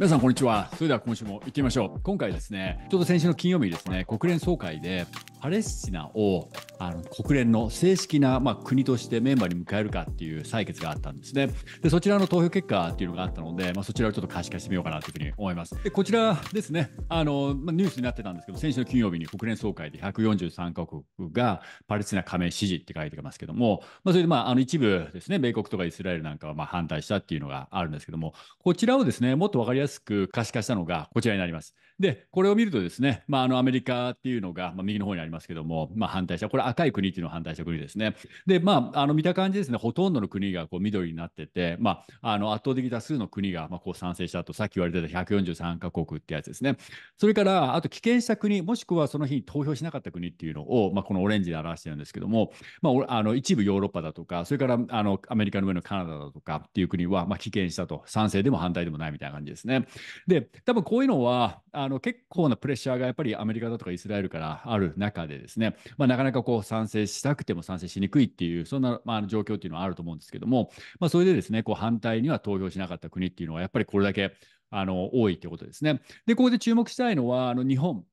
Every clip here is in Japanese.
皆さんこんにちはそれでは今週も行ってみましょう今回ですねちょうど先週の金曜日ですね国連総会でパレスチナをあの国連の正式な、まあ、国としてメンバーに迎えるかっていう採決があったんですねでそちらの投票結果っていうのがあったので、まあ、そちらをちょっと可視化してみようかなというふうに思いますでこちらですねあの、まあ、ニュースになってたんですけど先週の金曜日に国連総会で143カ国がパレスチナ加盟支持って書いてますけども、まあ、それでまああの一部ですね米国とかイスラエルなんかはまあ反対したっていうのがあるんですけどもこちらをですねもっと分かりやすすく可視化したのがこちらになります。で、これを見るとですね、まあ、あのアメリカっていうのが、まあ、右の方にありますけども、まあ、反対した、これ赤い国っていうのは反対した国ですね。で、まあ、あの見た感じですね、ほとんどの国がこう緑になってて、まあ、あの圧倒的多数の国がまあこう賛成したと、さっき言われてた143カ国ってやつですね。それから、あと棄権した国、もしくはその日に投票しなかった国っていうのを、まあ、このオレンジで表してるんですけども、まあ、あの一部ヨーロッパだとか、それからあのアメリカの上のカナダだとかっていう国は、まあ、棄権したと、賛成でも反対でもないみたいな感じですね。で、多分こういうのは、あの結構なプレッシャーがやっぱりアメリカだとかイスラエルからある中でですね、まあ、なかなかこう賛成したくても賛成しにくいっていうそんな、まあ、状況っていうのはあると思うんですけども、まあ、それでですねこう反対には投票しなかった国っていうのはやっぱりこれだけあの多いということですね。で、ここで注目したいのは、あの日本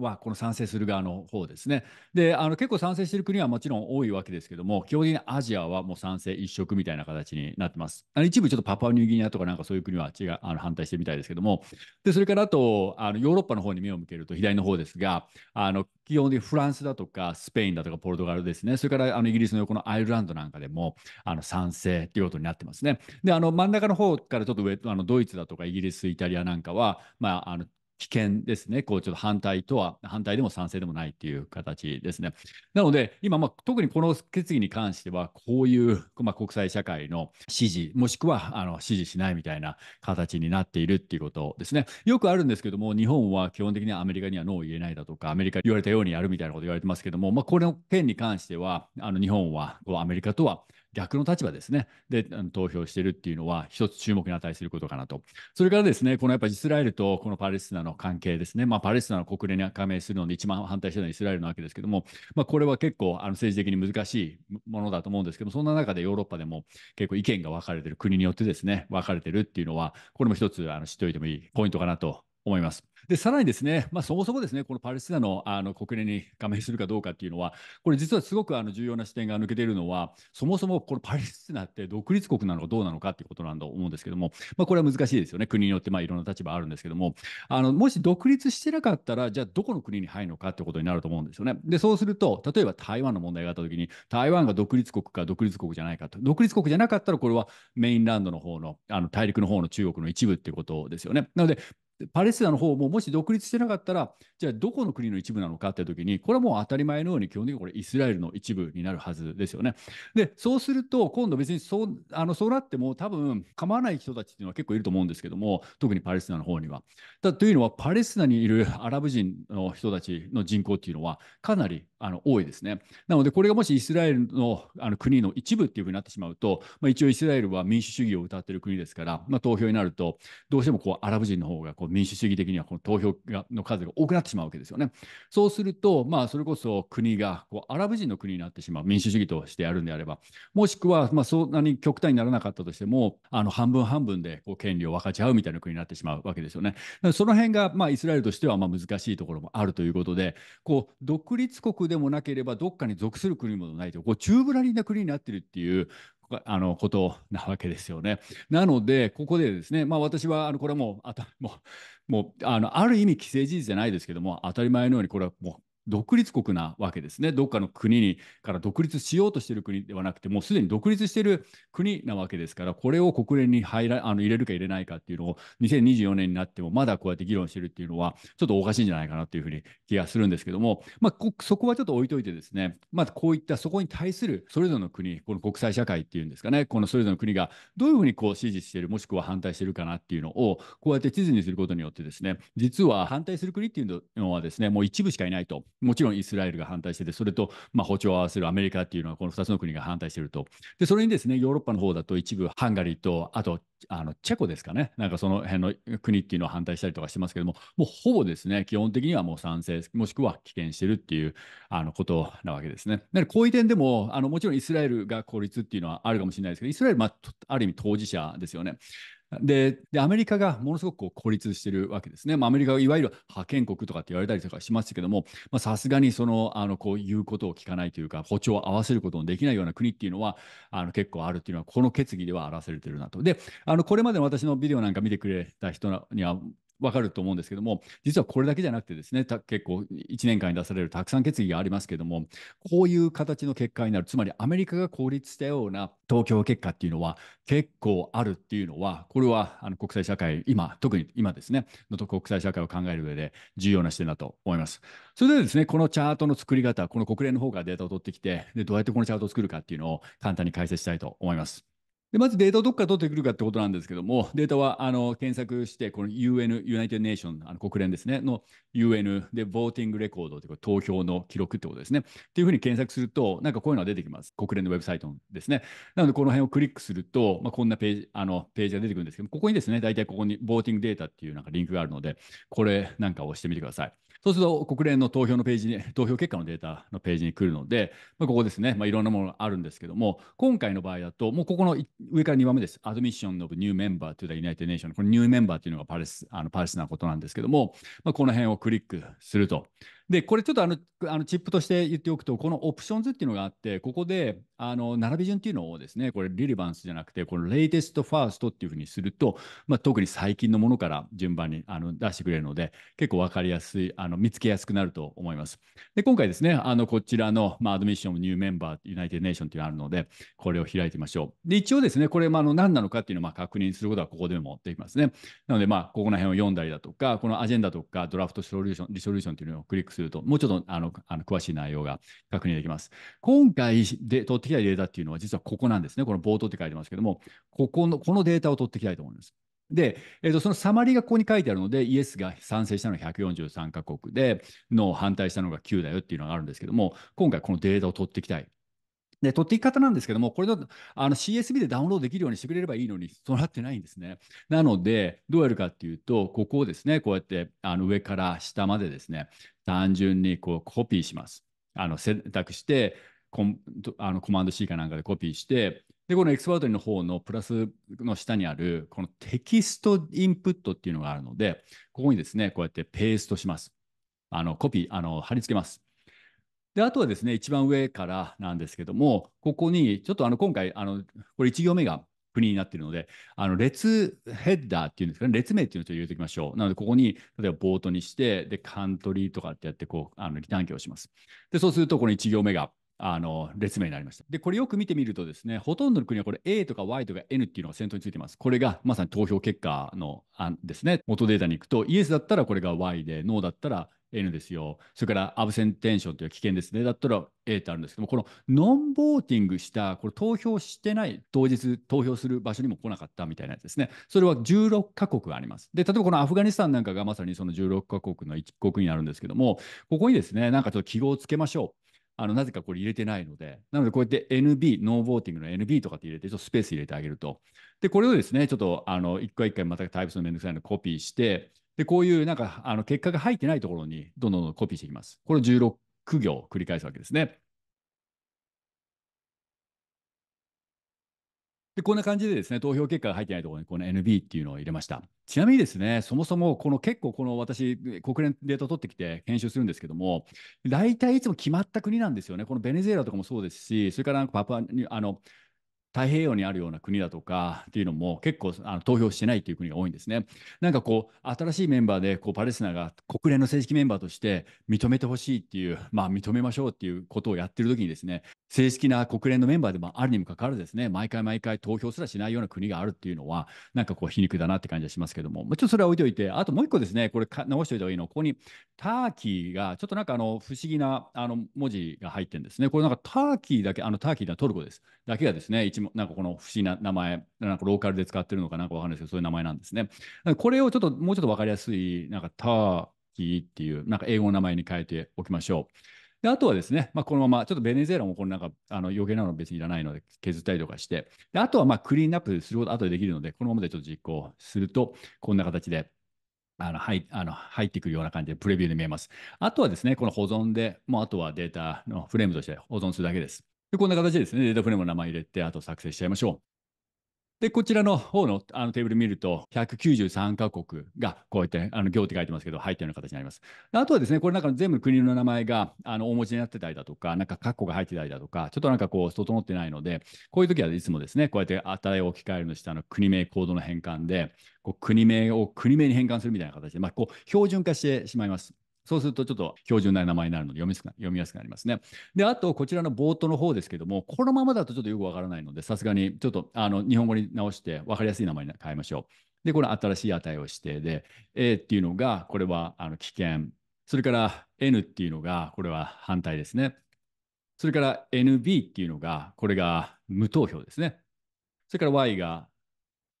はこの賛成する側の方ですね。であの結構賛成してる国はもちろん多いわけですけども基本的にアジアはもう賛成一色みたいな形になってます。あの一部ちょっとパパニューギニアとかなんかそういう国は違うあの反対してみたいですけどもでそれからあとあのヨーロッパの方に目を向けると左の方ですがあの基本的にフランスだとかスペインだとかポルトガルですねそれからあのイギリスの横のアイルランドなんかでもあの賛成ということになってますね。であの真ん中の方からちょっと上あのドイツだとかイギリスイタリアなんかは、まあ、あの危険ですね、こうちょっと反対とは、反対でも賛成でもないっていう形ですね。なので、今、まあ、特にこの決議に関しては、こういう、まあ、国際社会の支持、もしくはあの支持しないみたいな形になっているっていうことですね。よくあるんですけども、日本は基本的にはアメリカにはノーを言えないだとか、アメリカ言われたようにやるみたいなこと言われてますけども、まあ、この件に関しては、あの日本はこうアメリカとは逆の立場ですね、で投票してるっていうのは、一つ注目に値することかなと。それからですね、このやっぱイスラエルとこのパレスチナの関係ですね、まあ、パレスチナの国連に加盟するので、一番反対してるのはイスラエルなわけですけども、まあ、これは結構あの政治的に難しいものだと思うんですけどそんな中でヨーロッパでも結構意見が分かれてる、国によってですね、分かれてるっていうのは、これも一つあの知っておいてもいいポイントかなと思います。で、さらにですね、まあ、そもそもですね、このパレスチナのあの国連に加盟するかどうかっていうのは、これ実はすごくあの重要な視点が抜けているのは、そもそもこのパレスチナって独立国なのかどうなのかっていうことなんだと思うんですけども、まあ、これは難しいですよね。国によってまあいろんな立場あるんですけども、あのもし独立してなかったら、じゃあどこの国に入るのかってことになると思うんですよね。で、そうすると、例えば台湾の問題があった時に、台湾が独立国か独立国じゃないかと。独立国じゃなかったら、これはメインランドの方の、あの大陸の方の中国の一部っていうことですよね。なので、パレスチナの方ももし独立してなかったら、じゃあどこの国の一部なのかって時に、これはもう当たり前のように基本的にこれイスラエルの一部になるはずですよね。で、そうすると、今度別にそうあのそうなっても多分構わない人たちっていうのは結構いると思うんですけども、特にパレスチナの方には。だというのは、パレスチナにいるアラブ人の人たちの人口っていうのはかなりあの多いですね。なので、これがもしイスラエルのあの国の一部っていうふうになってしまうと、まあ、一応イスラエルは民主主義を謳ってる国ですから、まあ、投票になると、どうしてもこうアラブ人の方がこう民主主義的にはこの投票の数が多くなってしまうわけですよね。そうすると、まあ、それこそ国がこうアラブ人の国になってしまう、民主主義としてやるんであれば、もしくは、まあ、そんなに極端にならなかったとしても、あの半分半分でこう権利を分かち合うみたいな国になってしまうわけですよね。その辺が、まあ、イスラエルとしてはまあ難しいところもあるということで、こう独立国でもなければ、どっかに属する国もないと、こう宙ぶらりんな国になってるっていう、あのことなわけですよね。なのでここでですね、まあ、私はあのこれはもうあたもうもうあのある意味既成事実じゃないですけども当たり前のようにこれはもう独立国なわけですね。どっかの国にから独立しようとしている国ではなくて、もうすでに独立している国なわけですから、これを国連に入らあの入れるか入れないかっていうのを、2024年になってもまだこうやって議論してるっていうのは、ちょっとおかしいんじゃないかなというふうに気がするんですけども、まあ、そこはちょっと置いといてですね、まず、あ、こういったそこに対するそれぞれの国、この国際社会っていうんですかね、このそれぞれの国がどういうふうにこう支持している、もしくは反対しているかなっていうのを、こうやって地図にすることによってですね、実は反対する国っていうのはですね、もう一部しかいないと。もちろんイスラエルが反対してて、それと、まあ、歩調を合わせるアメリカっていうのは、この2つの国が反対してると。で、それにですね、ヨーロッパの方だと一部ハンガリーと、あと、あのチェコですかね、なんかその辺の国っていうのは反対したりとかしてますけども、もうほぼですね、基本的にはもう賛成、もしくは棄権してるっていうあのことなわけですね。で、こういう点でも、あのもちろんイスラエルが孤立っていうのはあるかもしれないですけど、イスラエル、まあ、ある意味当事者ですよね。でアメリカがものすごくこう孤立してるわけですね。まあ、アメリカがいわゆる覇権国とかって言われたりとかしましたけども、さすがにそのあのこう言うことを聞かないというか、歩調を合わせることのできないような国っていうのはあの結構あるっていうのは、この決議では表されてるなと。で、あのこれまでの私のビデオなんか見てくれた人には分かると思うんですけども実はこれだけじゃなくてですね結構1年間に出されるたくさん決議がありますけどもこういう形の結果になるつまりアメリカが効立したような投票結果っていうのは結構あるっていうのはこれはあの国際社会今特に今ですねの国際社会を考える上で重要な視点だと思います。それでですねこのチャートの作り方この国連の方からデータを取ってきてでどうやってこのチャートを作るかっていうのを簡単に解説したいと思います。で、まずデータをどこから取ってくるかってことなんですけども、データはあの検索して、この UN、United Nation、あの国連ですね、の UN で、ボーティングレコードという投票の記録ってことですね。っていうふうに検索すると、なんかこういうのが出てきます。国連のウェブサイトですね。なので、この辺をクリックすると、まあ、こんなページ、あのページが出てくるんですけどここにですね、大体ここにボーティングデータっていうなんかリンクがあるので、これなんか押してみてください。そうすると、国連の投票のページに、投票結果のデータのページに来るので、まあ、ここですね、まあ、いろんなものがあるんですけども、今回の場合だと、もうここの上から2番目です。アドミッションのニューメンバー b e r to ユナイテ n i t e d n このニューメンバーというのがパレス、あのパレスなことなんですけども、まあ、この辺をクリックすると、で、これちょっとあの、あのチップとして言っておくと、このオプションズっていうのがあって、ここで、あの、並び順っていうのをですね、これ、リリバンスじゃなくて、このレイテストファーストっていうふうにすると、まあ、特に最近のものから順番にあの出してくれるので、結構わかりやすい、あの、見つけやすくなると思います。で、今回ですね、あの、こちらの、まあ、アドミッションニューメンバー、ユナイテッドネーションっていうのがあるので、これを開いてみましょう。で、一応ですね、これ、まあ、あの、何なのかっていうのを、まあ、確認することはここでもできますね。なので、まあ、ここら辺を読んだりだとか、このアジェンダとか、ドラフトソリューション、リソリューションっていうのをクリックするすると、もうちょっとあのあの詳しい内容が確認できます。今回で取ってきたデータっていうのは、実はここなんですね。この冒頭って書いてますけども、ここの、このデータを取ってきたいと思います。で、えー、とそのサマリーがここに書いてあるので、イエスが賛成したのが143カ国で、ノー反対したのが9だよっていうのがあるんですけども、今回このデータを取っていきたいで、取っていき方なんですけども、これだとあの CSV でダウンロードできるようにしてくれればいいのに、そうなってないんですね。なので、どうやるかっていうと、ここをですね、こうやってあの上から下までですね、単純にこうコピーします。あの選択して、コあのコマンド C かなんかでコピーして、で、このエクスパートリーの方のプラスの下にある、このテキストインプットっていうのがあるので、ここにですね、こうやってペーストします。あの、コピー、あの、貼り付けます。で、あとはですね、一番上からなんですけども、ここに、ちょっとあの今回、あのこれ1行目が国になっているので、あの列ヘッダーっていうんですかね、列名っていうのを入れておきましょう。なので、ここに、例えばボートにして、で、カントリーとかってやって、こう、あのリターン形をします。で、そうすると、この1行目が、あの列名になりました。で、これよく見てみるとですね、ほとんどの国はこれ A とか Y とか N っていうのが先頭についてます。これがまさに投票結果のあですね、元データに行くと、イエスだったらこれが Y で、ノーだったら N ですよ。それからアブセンテンションという危険ですね。だったら A ってあるんですけども、このノンボーティングした、これ投票してない、当日投票する場所にも来なかったみたいなやつですね。それは16カ国あります。で、例えばこのアフガニスタンなんかがまさにその16カ国の一国になるんですけども、ここにですね、なんかちょっと記号をつけましょう。あのなぜかこれ入れてないので、なのでこうやって NB、ノーボーティングの NB とかって入れて、ちょっとスペース入れてあげると。で、これをですね、ちょっとあの一回一回またタイプのめんどくさいのコピーして、で、こういうなんか、あの、結果が入ってないところに、どんどんコピーしていきます。これ16行繰り返すわけですね。で、こんな感じでですね、投票結果が入ってないところに、この NB っていうのを入れました。ちなみにですね、そもそも、この結構、この私、国連データ取ってきて編集するんですけども、大体いつも決まった国なんですよね。このベネズエラとかもそうですし、それからパパに、あの、太平洋にあるような国だとかっていうのも結構あの投票してないっていう国が多いんですね。なんかこう新しいメンバーでこうパレスチナが国連の正式メンバーとして認めてほしいっていうまあ認めましょうっていうことをやってる時にですね正式な国連のメンバーでもあるにもかかわらずですね毎回毎回投票すらしないような国があるっていうのはなんかこう皮肉だなって感じがしますけどもちょっとそれは置いといてあともう一個ですねこれ直しておいた方がいいのここにターキーがちょっとなんかあの不思議なあの文字が入ってるんですねこれなんかターキーだけあのターキーはトルコですだけがですね、一なんかこの不思議な名前、なんかローカルで使ってるのかなんかわかんないですけど、そういう名前なんですね。これをちょっともうちょっと分かりやすい、なんかターキーっていう、なんか英語の名前に変えておきましょう。で、あとはですね、まあ、このまま、ちょっとベネズエラもこのなんか、あの余計なの別にいらないので削ったりとかして、であとはまあクリーンアップすること後でできるので、このままでちょっと実行すると、こんな形で。あの入あの入ってくるような感じでプレビューで見えます。あとはですね、この保存で、もうあとはデータのフレームとして保存するだけです。で、こんな形ですね、データフレームの名前入れて、あと作成しちゃいましょう。で、こちらの方のあのテーブル見ると、193カ国がこうやってあの行って書いてますけど、入ったような形になります。あとはですね、これなんか全部国の名前があの大文字になってたりだとか、なんか括弧が入ってたりだとか、ちょっとなんかこう、整ってないので、こういう時はいつもですね、こうやって値を置き換えるの下の国名コードの変換で、こう国名を国名に変換するみたいな形で、まあ、こう標準化してしまいます。そうするとちょっと標準な名前になるので読みすく読みやすくなりますね。で、あとこちらの冒頭の方ですけども、このままだとちょっとよくわからないので、さすがにちょっとあの日本語に直して分かりやすい名前に変えましょう。で、この新しい値を指定で、A っていうのが、これはあの危険。それから N っていうのが、これは反対ですね。それから NB っていうのが、これが無投票ですね。それから Y が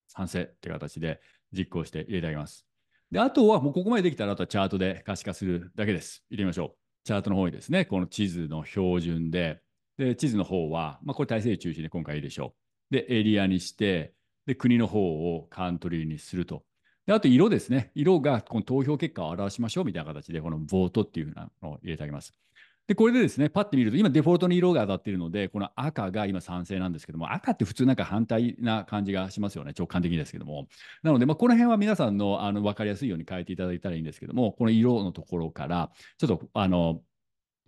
賛成って形で実行して入れてあげます。で、あとはもうここまでできたら、あとはチャートで可視化するだけです。入れてみましょう。チャートの方にですね、この地図の標準で、で地図の方は、まあ、これ体制中心で今回いいでしょう。で、エリアにして、で、国の方をカントリーにすると。で、あと色ですね。色がこの投票結果を表しましょうみたいな形で、このボートっていうふうなのを入れてあげます。で、これでですね、パッて見ると、今デフォルトに色が当たっているので、この赤が今賛成なんですけども、赤って普通なんか反対な感じがしますよね、直感的ですけども。なので、まあ、この辺は皆さんのあの分かりやすいように変えていただいたらいいんですけども、この色のところから、ちょっとあの、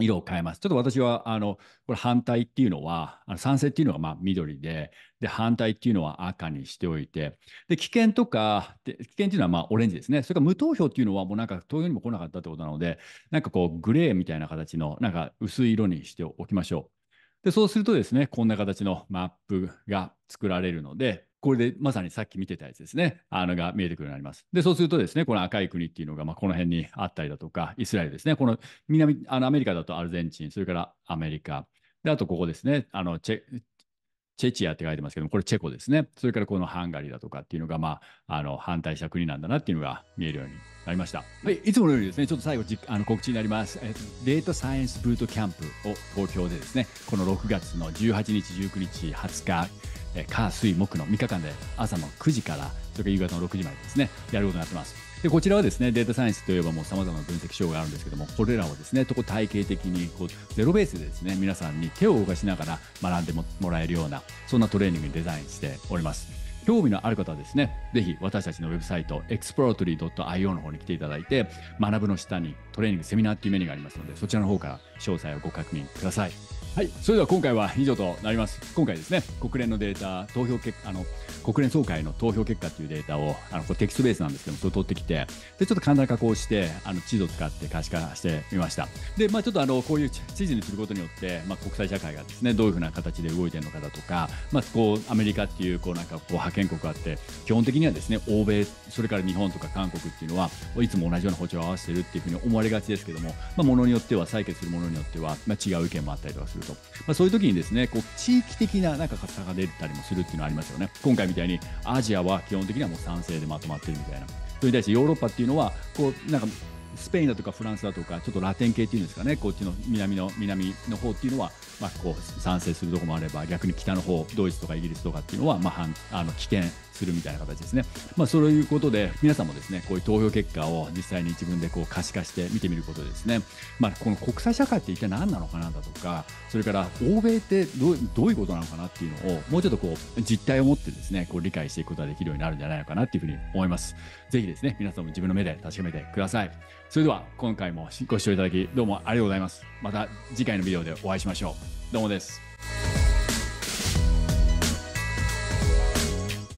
色を変えます。ちょっと私は、あの、これ反対っていうのは、あの賛成っていうのはまあ緑で、で、反対っていうのは赤にしておいて、で、危険とか、で危険っていうのはまあオレンジですね。それから無投票っていうのはもうなんか投票にも来なかったってことなので、なんかこうグレーみたいな形の、なんか薄い色にしておきましょう。で、そうするとですね、こんな形のマップが作られるので、これでまさにさっき見てたやつですね、あのが見えてくるようになります。で、そうするとですね、この赤い国っていうのが、まあ、この辺にあったりだとか、イスラエルですね、この南、あのアメリカだとアルゼンチン、それからアメリカ、で、あとここですね、あのチェチェチアって書いてますけども、これチェコですね、それからこのハンガリーだとかっていうのが、まあ、あの反対した国なんだなっていうのが見えるようになりました。はい、いつものようにですね、ちょっと最後じあの告知になります、えっと。データサイエンスブートキャンプを東京でですね、この6月の18日、19日、20日、え火水木の3日間で朝の9時からそれから夕方の6時までですねやることになってます。でこちらはですねデータサイエンスといえばもうさまざまな分析手法があるんですけどもこれらをですねとこ体系的にこうゼロベースでですね皆さんに手を動かしながら学んでもらえるようなそんなトレーニングにデザインしております。興味のある方はですね、ぜひ私たちのウェブサイト exploratory.io の方に来ていただいて、学ぶの下にトレーニングセミナーっていうメニューがありますので、そちらの方から詳細をご確認ください。はい、それでは今回は以上となります。今回ですね、国連のデータ、投票結果、あの、国連総会の投票結果というデータを、あの、これテキストベースなんですけども、それ取ってきて、で、ちょっと簡単加工して、あの、地図を使って可視化してみました。で、まあちょっとあの、こういう地図にすることによって、まあ国際社会がですね、どういうふうな形で動いてるのかだとか、まあこう、アメリカっていう、こうなんかこう、派遣国あって、基本的にはですね、欧米、それから日本とか韓国っていうのは、いつも同じような歩調を合わせてるっていうふうに思われがちですけども、まあものによっては、採決するものによっては、まあ違う意見もあったりとかする。ると、まあ、そういう時にですねこう地域的ななんか差が出たりもするっていうのはありますよね今回みたいにアジアは基本的にはもう賛成でまとまってるみたいなそれに対してヨーロッパっていうのはこうなんかスペインだとかフランスだとかちょっとラテン系っていうんですかねこっちの南の南の方っていうのはまあ、こう賛成するとこもあれば逆に北の方ドイツとかイギリスとかっていうのは、まあ、あの棄権するみたいな形ですね、まあ、そういうことで皆さんもですねこういう投票結果を実際に自分でこう可視化して見てみることですね、まあ、この国際社会って一体何なのかなだとかそれから欧米ってどういうことなのかなっていうのをもうちょっとこう実態を持ってですねこう理解していくことができるようになるんじゃないのかなっていうふうに思います。ぜひですね皆さんも自分の目で確かめてください。それでは今回もご視聴いただきどうもありがとうございます。また次回のビデオでお会いしましょう。どうもです。